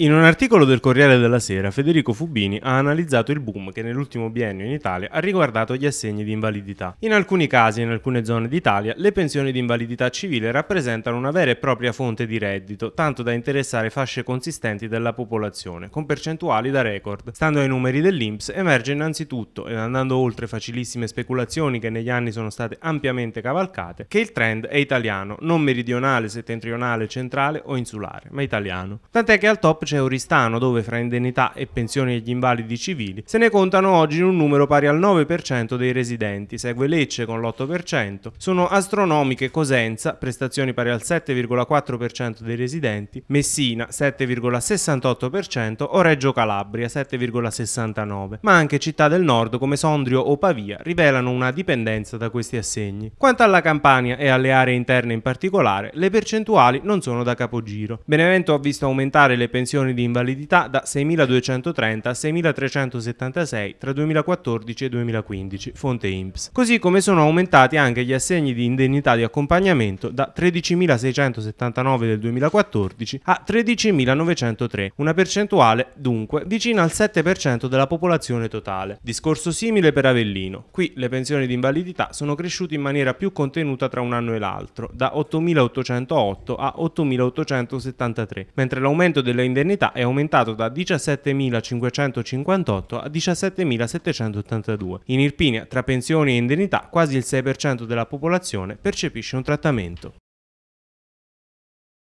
In un articolo del Corriere della Sera, Federico Fubini ha analizzato il boom che nell'ultimo biennio in Italia ha riguardato gli assegni di invalidità. In alcuni casi, in alcune zone d'Italia, le pensioni di invalidità civile rappresentano una vera e propria fonte di reddito, tanto da interessare fasce consistenti della popolazione, con percentuali da record. Stando ai numeri dell'Inps, emerge innanzitutto, ed andando oltre facilissime speculazioni che negli anni sono state ampiamente cavalcate, che il trend è italiano, non meridionale, settentrionale, centrale o insulare, ma italiano. Tant'è che al top cauce Oristano, dove fra indennità e pensioni agli invalidi civili se ne contano oggi un numero pari al 9% dei residenti, segue Lecce con l'8%, sono astronomiche Cosenza, prestazioni pari al 7,4% dei residenti, Messina 7,68% o Reggio Calabria 7,69%, ma anche città del nord come Sondrio o Pavia rivelano una dipendenza da questi assegni. Quanto alla Campania e alle aree interne in particolare, le percentuali non sono da capogiro. Benevento ha visto aumentare le pensioni pensioni di invalidità da 6.230 a 6.376 tra 2014 e 2015, fonte INPS. Così come sono aumentati anche gli assegni di indennità di accompagnamento da 13.679 del 2014 a 13.903, una percentuale dunque vicina al 7% della popolazione totale. Discorso simile per Avellino. Qui le pensioni di invalidità sono cresciute in maniera più contenuta tra un anno e l'altro, da 8.808 a 8.873, mentre l'aumento delle indennità indennità è aumentato da 17.558 a 17.782. In Irpinia, tra pensioni e indennità, quasi il 6% della popolazione percepisce un trattamento.